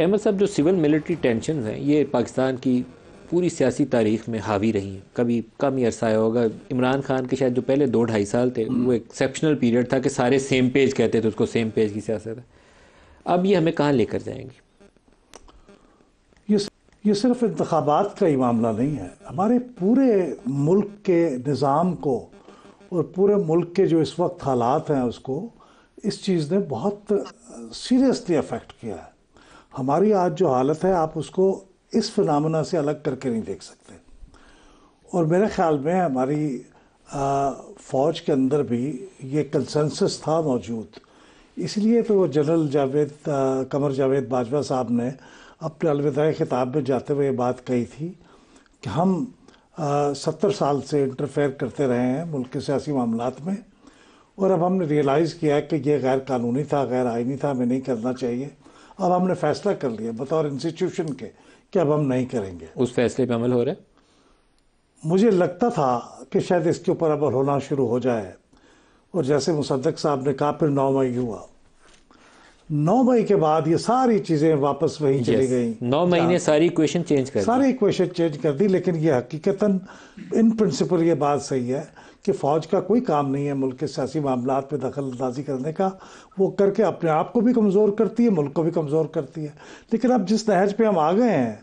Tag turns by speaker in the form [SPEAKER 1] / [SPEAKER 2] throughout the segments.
[SPEAKER 1] अहमद साहब जो civil military tension हैं ये पाकिस्तान की पूरी सियासी तारीख में हावी रही हैं कभी कम ही अरसा होगा इमरान खान के शायद जो पहले दो ढाई साल थे वो एक्सेप्शनल हम्म। पीरियड था कि सारे सेम पेज कहते थे उसको सेम पेज की सियासत है अब ये हमें कहाँ लेकर जाएंगी
[SPEAKER 2] ये ये सिर्फ इंतबात का ही मामला नहीं है हमारे पूरे मुल्क के निज़ाम को और पूरे मुल्क के जो इस वक्त हालात हैं उसको इस चीज़ ने बहुत सीरियसली अफेक्ट किया है हमारी आज जो हालत है आप उसको इस फिनामना से अलग करके नहीं देख सकते और मेरे ख्याल में हमारी फ़ौज के अंदर भी ये कंसेंसस था मौजूद इसलिए तो जनरल जावेद कमर जावेद बाजवा साहब ने अपने अलविदा खिताब में जाते हुए ये बात कही थी कि हम सत्तर साल से इंटरफेयर करते रहे हैं मुल्क के सियासी मामला में और अब हमने रियलाइज़ किया है कि यह गैर कानूनी था गैर आइनी था हमें नहीं करना चाहिए अब हमने फैसला कर लिया बतौर इंस्टीट्यूशन के कि अब हम नहीं करेंगे
[SPEAKER 3] उस फैसले पर अमल हो रहा है
[SPEAKER 2] मुझे लगता था कि शायद इसके ऊपर अमल होना शुरू हो जाए और जैसे मुसदक साहब ने कहा फिर नौ मई हुआ नौ मई के बाद ये सारी चीज़ें
[SPEAKER 1] वापस वहीं चली गई नौ मई ने हाँ। सारी इक्वेशन चेंज कर सारी
[SPEAKER 2] क्वेश्चन चेंज कर दी लेकिन ये हकीकता इन प्रिंसिपल ये बात सही है कि फ़ौज का कोई काम नहीं है मुल्क के सियासी मामला पर दखल अंदाजी करने का वो करके अपने आप को भी कमज़ोर करती है मुल्क को भी कमज़ोर करती है लेकिन अब जिस नहज पे हम आ गए हैं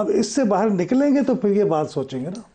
[SPEAKER 2] अब इससे बाहर निकलेंगे तो फिर ये बात सोचेंगे ना